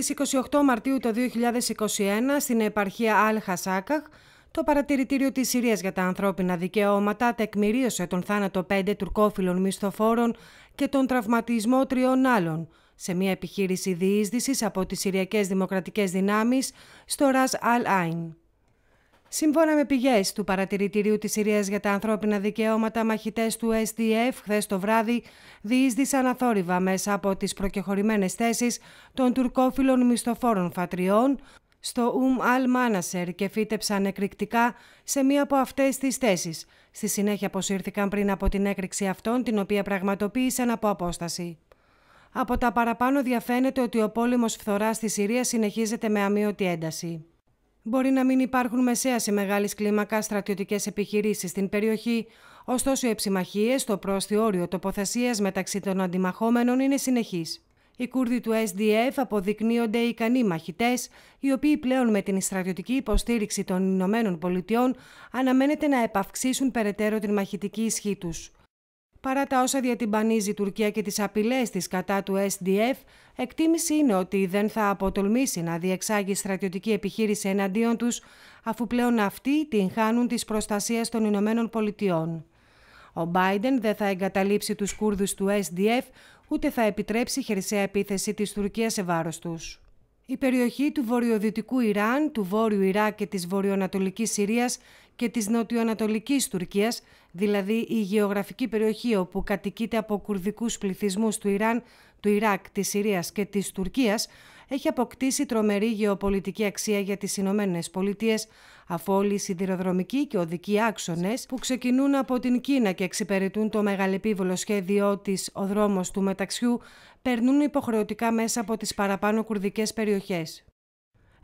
Στις 28 Μαρτίου το 2021 στην επαρχία Αλ Χασάκαχ, το παρατηρητήριο της Συρίας για τα ανθρώπινα δικαιώματα τεκμηρίωσε τον θάνατο πέντε τουρκόφιλων μισθοφόρων και τον τραυματισμό τριών άλλων σε μια επιχείρηση διείσδυσης από τις Συριακές Δημοκρατικές Δυνάμεις στο Ραζ Αλ Άιν. Σύμφωνα με πηγές του Παρατηρητηρίου της Συρίας για τα Ανθρώπινα Δικαιώματα, μαχητές του SDF χθες το βράδυ διείσδησαν αθόρυβα μέσα από τις προκεχωρημένες θέσεις των τουρκόφιλων μισθοφόρων φατριών στο Ουμ Αλ Μάνασερ και φύτεψαν εκρηκτικά σε μία από αυτές τις θέσεις. Στη συνέχεια αποσύρθηκαν πριν από την έκρηξη αυτών, την οποία πραγματοποίησαν από απόσταση. Από τα παραπάνω διαφαίνεται ότι ο πόλεμος φθοράς στη Συρία συνεχίζεται με αμύωτη ένταση. Μπορεί να μην υπάρχουν μεσαία σε μεγάλης κλίμακας στρατιωτικές επιχειρήσεις στην περιοχή, ωστόσο οι εψημαχίε στο πρόστιο όριο τοποθεσίας μεταξύ των αντιμαχόμενων είναι συνεχεί. Οι Κούρδοι του SDF αποδεικνύονται ικανοί μαχητές, οι οποίοι πλέον με την στρατιωτική υποστήριξη των Ηνωμένων Πολιτειών αναμένεται να επαυξήσουν περαιτέρω την μαχητική ισχύ τους. Παρά τα όσα διατυμπανίζει η Τουρκία και τις απειλές της κατά του SDF, εκτίμηση είναι ότι δεν θα αποτολμήσει να διεξάγει στρατιωτική επιχείρηση εναντίον τους, αφού πλέον αυτοί την χάνουν της προστασίας των Ηνωμένων Πολιτειών. Ο Μπάιντεν δεν θα εγκαταλείψει τους Κούρδους του SDF, ούτε θα επιτρέψει χερσαία επίθεση της Τουρκίας σε βάρος τους. Η περιοχή του βορειοδυτικού Ιράν, του βόρειου Ιράκ και της βορειοανατολικής Συρίας και της νοτιοανατολικής Τουρκίας δηλαδή η γεωγραφική περιοχή όπου κατοικείται από κουρδικούς πληθυσμούς του Ιράν, του Ιράκ, της Συρίας και της Τουρκίας, έχει αποκτήσει τρομερή γεωπολιτική αξία για τις Ηνωμένες Πολιτείες, αφού όλοι οι σιδηροδρομικοί και οδικοί άξονες που ξεκινούν από την Κίνα και εξυπηρετούν το μεγαλεπίβολο σχέδιό της Ο Δρόμος του Μεταξιού περνούν υποχρεωτικά μέσα από τις παραπάνω κουρδικές περιοχές.